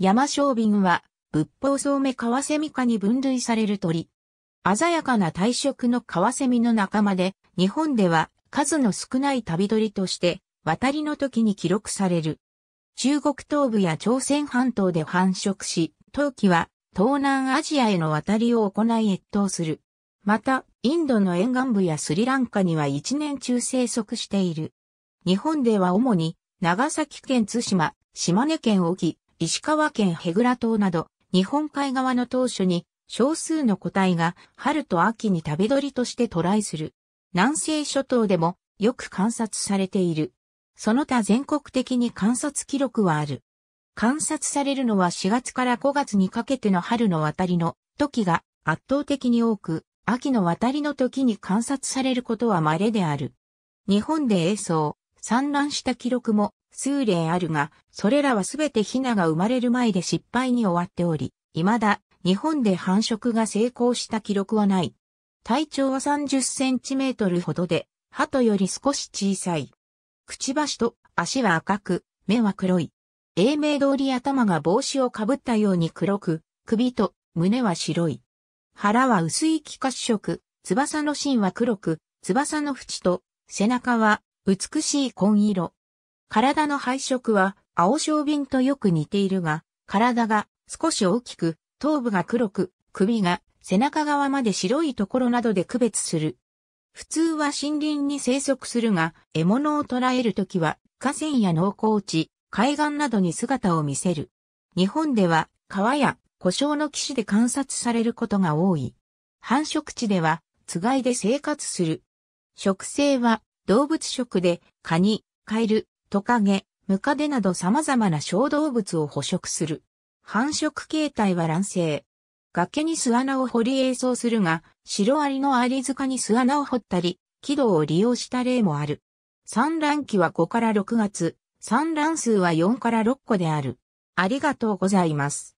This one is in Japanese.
山小瓶は、仏法総目カワセミ科に分類される鳥。鮮やかな体色のカワセミの仲間で、日本では数の少ない旅鳥として、渡りの時に記録される。中国東部や朝鮮半島で繁殖し、冬季は東南アジアへの渡りを行い越冬する。また、インドの沿岸部やスリランカには一年中生息している。日本では主に、長崎県津島、島根県沖、石川県ヘグラ島など、日本海側の島初に少数の個体が春と秋に食べ鳥として渡来する。南西諸島でもよく観察されている。その他全国的に観察記録はある。観察されるのは4月から5月にかけての春の渡りの時が圧倒的に多く、秋の渡りの時に観察されることは稀である。日本で映像、産卵した記録も数例あるが、それらはすべてヒナが生まれる前で失敗に終わっており、未だ日本で繁殖が成功した記録はない。体長は30センチメートルほどで、鳩より少し小さい。くちばしと足は赤く、目は黒い。英明通り頭が帽子をかぶったように黒く、首と胸は白い。腹は薄い気褐色、翼の芯は黒く、翼の縁と背中は美しい紺色。体の配色は青小瓶とよく似ているが、体が少し大きく、頭部が黒く、首が背中側まで白いところなどで区別する。普通は森林に生息するが、獲物を捕らえるときは河川や農耕地、海岸などに姿を見せる。日本では川や故障の岸で観察されることが多い。繁殖地ではつがいで生活する。食性は動物食でカニ、カエル、トカゲ、ムカデなど様々な小動物を捕食する。繁殖形態は卵生。崖に巣穴を掘り映像するが、シロアリのアリ塚に巣穴を掘ったり、軌道を利用した例もある。産卵期は5から6月、産卵数は4から6個である。ありがとうございます。